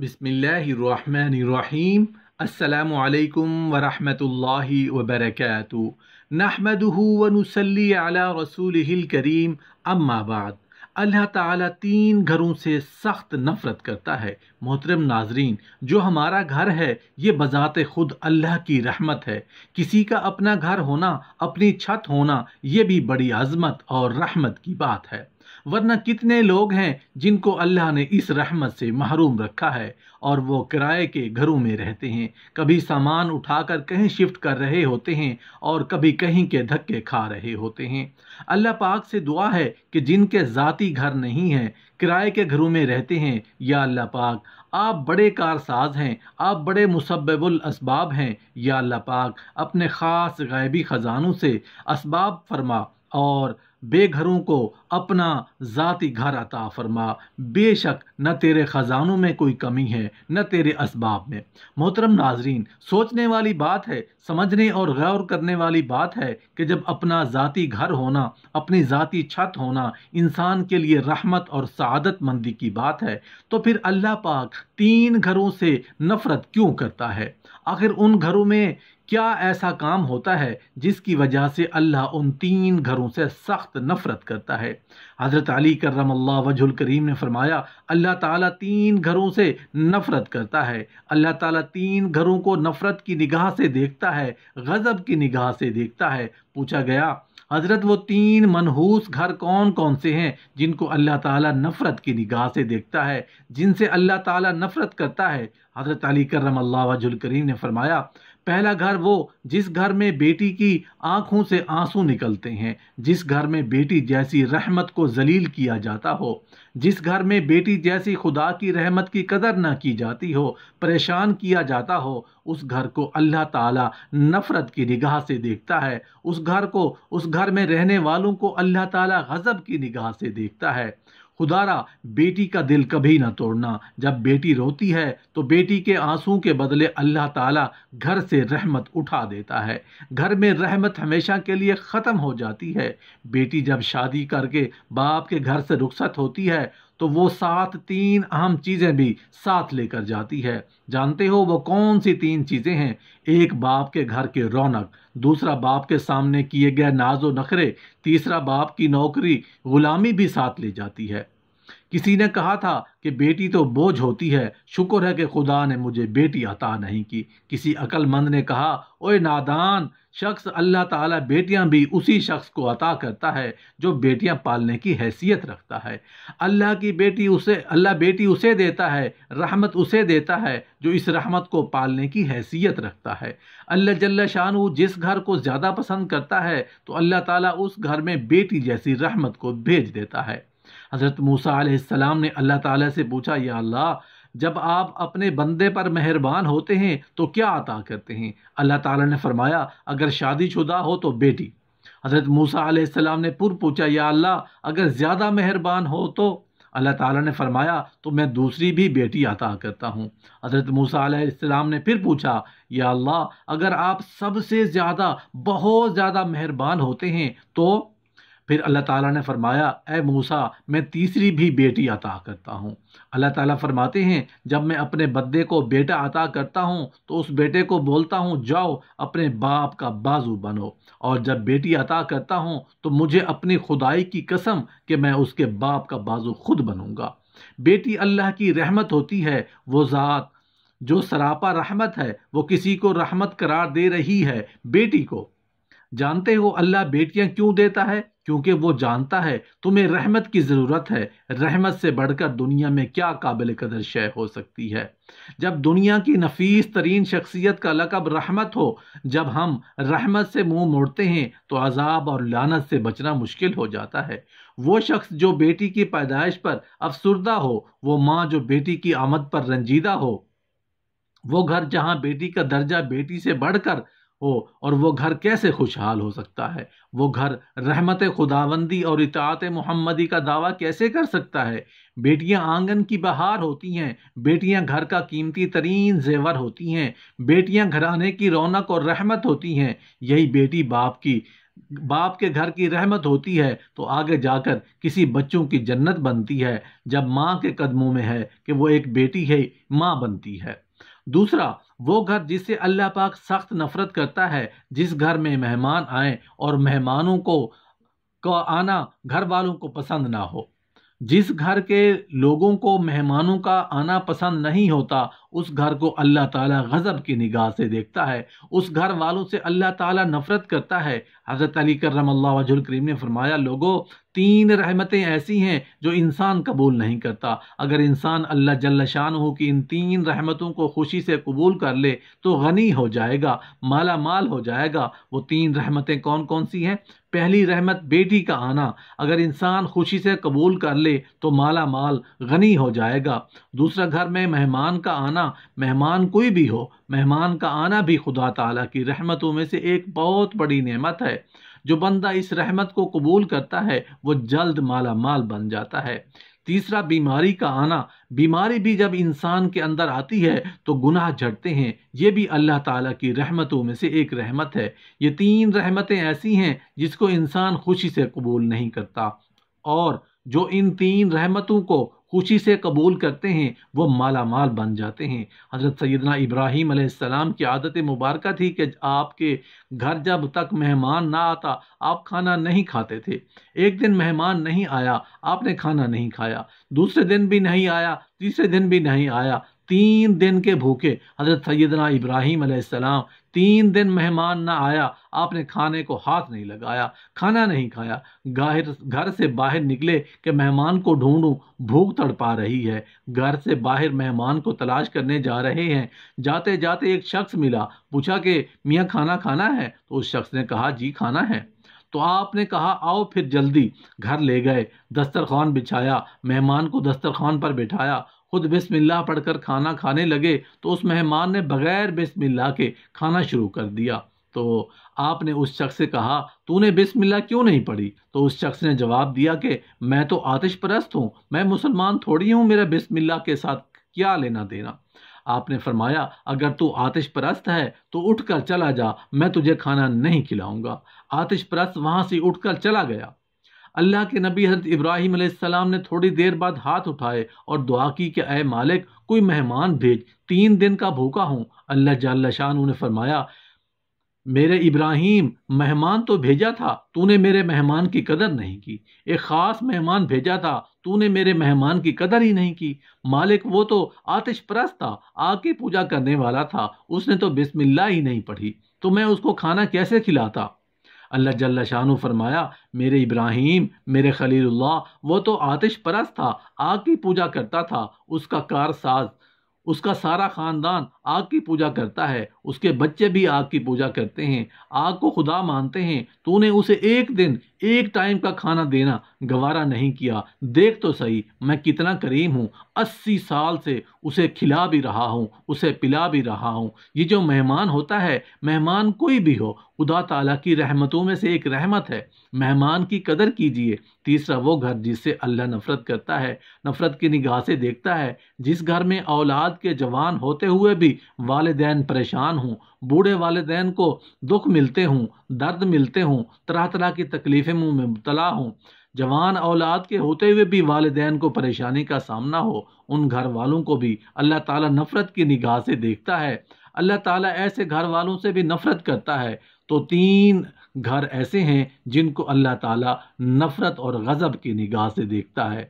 बिसमीम् अल्लाम वरहमल वबरक नहमदहू वनसली अला करीम अम्माबाद अल्लाह ताला तीन घरों से सख्त नफ़रत करता है मोहतरम नाजरीन जो हमारा घर है ये बज़ात खुद अल्लाह की रहमत है किसी का अपना घर होना अपनी छत होना ये भी बड़ी आज़मत और रहमत की बात है वरना कितने लोग हैं जिनको अल्लाह ने इस रहमत से महरूम रखा है और वो किराए के घरों में रहते हैं कभी सामान उठाकर कहीं शिफ्ट कर रहे होते हैं और कभी कहीं के धक्के खा रहे होते हैं अल्लाह पाक से दुआ है कि जिनके ज़ाती घर नहीं हैं किराए के घरों में रहते हैं या अल्लाह पाक आप बड़े कारसाज हैं आप बड़े मुसब्बुल असबाब हैं या अल्लाह पाक अपने ख़ास गैबी ख़जानों से असबाब फरमा और बेघरों को अपना ज़ाती घर अता फरमा बेशक न तेरे ख़जानों में कोई कमी है न तेरे इसबाब में मोहतरम नाजरीन सोचने वाली बात है समझने और गौर करने वाली बात है कि जब अपना ज़ाती घर होना अपनी ज़ाती छत होना इंसान के लिए रहमत और मंदी की बात है तो फिर अल्लाह पाक तीन घरों से नफ़रत क्यों करता है आखिर उन घरों में क्या ऐसा काम होता है जिसकी वजह से अल्लाह उन तीन घरों से सख्त नफ़रत करता है हज़रत अली करम अल्लाह वजुल करीम ने फरमाया अल्लाह ताला तीन घरों से नफ़रत करता है अल्लाह ताला तीन घरों को नफ़रत की निगाह से देखता है गज़ब की निगाह से देखता है पूछा गया हज़रत वो तीन मनहूस घर कौन कौन से हैं जिनको अल्लाह ताला नफ़रत की निगाह से देखता है जिनसे अल्लाह ताला नफ़रत करता है हज़रत अली करम अल्लाह वजुल करीम ने फरमाया पहला घर वो जिस घर में बेटी की आंखों से आंसू निकलते हैं जिस घर में बेटी जैसी रहमत को जलील किया जाता हो जिस घर में बेटी जैसी खुदा की रहमत की कदर न की जाती हो परेशान किया जाता हो उस घर को अल्लाह ताला नफ़रत की निगाह से देखता है उस घर को उस घर में रहने वालों को अल्लाह ताला गज़ब की निगाह से देखता है खुदारा बेटी का दिल कभी ना तोड़ना जब बेटी रोती है तो बेटी के आंसू के बदले अल्लाह ताला घर से रहमत उठा देता है घर में रहमत हमेशा के लिए ख़त्म हो जाती है बेटी जब शादी करके बाप के घर से रुखसत होती है तो वो सात तीन अहम चीज़ें भी साथ लेकर जाती है जानते हो वो कौन सी तीन चीज़ें हैं एक बाप के घर के रौनक दूसरा बाप के सामने किए गए नाज व नखरे तीसरा बाप की नौकरी गुलामी भी साथ ले जाती है किसी ने कहा था कि बेटी तो बोझ होती है शुक्र है कि खुदा ने मुझे बेटी अता नहीं की किसी अक्लमंद ने कहा ओए नादान शख्स अल्लाह ताला बेटियां भी उसी शख्स को अता करता है जो बेटियां पालने की हैसियत रखता है अल्लाह की बेटी उसे अल्लाह बेटी उसे देता है रहमत उसे देता है जो इस रहमत को पालने की हैसियत रखता है अल्लाह जल्ला शान जिस घर को ज़्यादा पसंद करता है तो अल्लाह ताला उस घर में बेटी जैसी रहमत को भेज देता है हज़रत मूसा आसमाम ने अल्लाह ताली से पूछा या अल्लाह जब आप अपने बंदे पर मेहरबान होते हैं तो क्या अता करते हैं अल्लाह ताली ने फरमाया अगर शुदा हो तो बेटी हज़रत मूसा आसमाम ने पुर पूछा या अल्लाह अगर ज़्यादा मेहरबान हो तो अल्लाह ताला ने फरमाया तो मैं दूसरी भी बेटी अता करता हूँ हज़रत मूसा आसमाम ने फिर पूछा या अल्लाह अगर आप सबसे ज़्यादा बहुत ज़्यादा मेहरबान होते हैं तो फिर अल्लाह ताला ने फरमाया ऐ मूसा मैं तीसरी भी बेटी अता करता हूँ अल्लाह ताला फरमाते हैं जब मैं अपने बदे को बेटा अता करता हूँ तो उस बेटे को बोलता हूँ जाओ अपने बाप का बाजू बनो और जब बेटी अता करता हूँ तो मुझे अपनी खुदाई की कसम कि मैं उसके बाप का बाजू खुद बनूँगा बेटी अल्लाह की रहमत होती है वो ज़ात जो सरापा रहमत है वो किसी को रहमत करार दे रही है बेटी को जानते हो अल्लाह बेटियां क्यों देता है क्योंकि वो जानता है तुम्हें रहमत की ज़रूरत है रहमत से बढ़कर दुनिया में क्या काबिल कदर शय हो सकती है जब दुनिया की नफीस तरीन शख्सियत का लकब रहमत हो जब हम रहमत से मुंह मोड़ते हैं तो अजाब और लानत से बचना मुश्किल हो जाता है वो शख्स जो बेटी की पैदाइश पर अफसरदा हो वो माँ जो बेटी की आमद पर रंजीदा हो वो घर जहाँ बेटी का दर्जा बेटी से बढ़कर हो और वो घर कैसे खुशहाल हो सकता है वो घर रहमत खुदावंदी और इतात मोहम्मदी का दावा कैसे कर सकता है बेटियां आंगन की बहार होती हैं बेटियां घर का कीमती तरीन जेवर होती हैं बेटियां घराने की रौनक और रहमत होती हैं यही बेटी बाप की बाप के घर की रहमत होती है तो आगे जाकर किसी बच्चों की जन्नत बनती है जब माँ के कदमों में है कि वो एक बेटी है माँ बनती है दूसरा वो घर जिसे अल्लाह पाक सख्त नफरत करता है जिस घर में मेहमान आए और मेहमानों को का आना घर वालों को पसंद ना हो जिस घर के लोगों को मेहमानों का आना पसंद नहीं होता उस घर को अल्लाह ताला गज़ब की निगाह से देखता है उस घर वालों से अल्लाह ताला नफरत करता है हज़रत अली करम अल्लाह वजुल करीम ने फरमाया लोगों तीन रहमतें ऐसी हैं जो इंसान कबूल नहीं करता अगर इंसान अल्लाह जल्ल शान हो कि इन तीन रहमतों को खुशी से कबूल कर ले तो गनी हो जाएगा माला माल हो जाएगा वो तीन रहमतें कौन कौन सी हैं पहली रहमत बेटी का आना अगर इंसान खुशी से कबूल कर ले तो माला माल गनी हो जाएगा दूसरा घर में मेहमान का आना मेहमान कोई भी हो मेहमान का आना भी खुदा तला की रहमतों में से एक बहुत बड़ी नमत है जो बंदा इस रहमत को कबूल करता है वो जल्द माला माल बन जाता है तीसरा बीमारी का आना बीमारी भी जब इंसान के अंदर आती है तो गुनाह झटते हैं ये भी अल्लाह ताला की रहमतों में से एक रहमत है ये तीन रहमतें ऐसी हैं जिसको इंसान खुशी से कबूल नहीं करता और जो इन तीन रहमतों को खुशी से कबूल करते हैं वो माला माल बन जाते हैं हज़रत सैदना इब्राहीम आसमाम की आदत मुबारक थी कि आपके घर जब तक मेहमान ना आता आप खाना नहीं खाते थे एक दिन मेहमान नहीं आया आपने खाना नहीं खाया दूसरे दिन भी नहीं आया तीसरे दिन भी नहीं आया तीन दिन के भूखे हजरत सैदना इब्राहीम अलैहिस्सलाम तीन दिन मेहमान ना आया आपने खाने को हाथ नहीं लगाया खाना नहीं खाया गाहिर घर से बाहर निकले कि मेहमान को ढूंढूं भूख तड़पा रही है घर से बाहर मेहमान को तलाश करने जा रहे हैं जाते जाते एक शख्स मिला पूछा कि मियाँ खाना खाना है तो उस शख्स ने कहा जी खाना है तो आपने कहा आओ फिर जल्दी घर ले गए दस्तरखान बिछाया मेहमान को दस्तरखान पर बिठाया खुद बिस्मिल्लाह पढ़कर खाना खाने लगे तो उस मेहमान ने बग़ैर बिस्मिल्लाह के खाना शुरू कर दिया तो आपने उस शख्स से कहा तूने बिस्मिल्लाह क्यों नहीं पढ़ी तो उस शख्स ने जवाब दिया कि मैं तो आतिश परस्त हूँ मैं मुसलमान थोड़ी हूँ मेरा बिस्मिल्लाह के साथ क्या लेना देना आपने फरमाया अगर तू आतिश परस्त है तो उठकर चला जा मैं तुझे खाना नहीं खिलाऊंगा आतिश परस्त वहाँ से उठकर चला गया अल्लाह के नबी हजरत इब्राहिम सलाम ने थोड़ी देर बाद हाथ उठाए और दुआ की कि अय मालिक कोई मेहमान भेज तीन दिन का भूखा हूँ अल्लाह जान शाह उन्हें फरमाया मेरे इब्राहिम मेहमान तो भेजा था तूने मेरे मेहमान की कदर नहीं की एक ख़ास मेहमान भेजा था तूने मेरे मेहमान की कदर ही नहीं की मालिक वो तो आतिश परस्त था आग की पूजा करने वाला था उसने तो बिस्मिल्लाह ही नहीं पढ़ी तो मैं उसको खाना कैसे खिलाता अल्लाह जल्ला शाह फरमाया मेरे इब्राहिम मेरे खलील्ला वो तो आतिश परस्त था आग की पूजा करता था उसका कारसाज उसका सारा ख़ानदान आग की पूजा करता है उसके बच्चे भी आग की पूजा करते हैं आग को खुदा मानते हैं तो उन्हें उसे एक दिन एक टाइम का खाना देना गवारा नहीं किया देख तो सही मैं कितना करीम हूँ अस्सी साल से उसे खिला भी रहा हूँ उसे पिला भी रहा हूँ ये जो मेहमान होता है मेहमान कोई भी हो खुदा ताला की रहमतों में से एक रहमत है मेहमान की कदर कीजिए तीसरा वो घर जिससे अल्लाह नफरत करता है नफरत की निगाह से देखता है जिस घर में औलाद के जवान होते हुए भी वालदेन परेशान हों बूढ़े वालदेन को दुख मिलते हों दर्द मिलते हों तरह तरह की तकलीफ़ें मुँह में मुबतला हों जवान औलाद के होते हुए भी वालदेन को परेशानी का सामना हो उन घर वालों को भी अल्लाह ताला नफ़रत की निगाह से देखता है अल्लाह ताला ऐसे घर वालों से भी नफ़रत करता है तो तीन घर ऐसे हैं जिनको अल्लाह ताला नफ़रत और गज़ब की निगाह से देखता है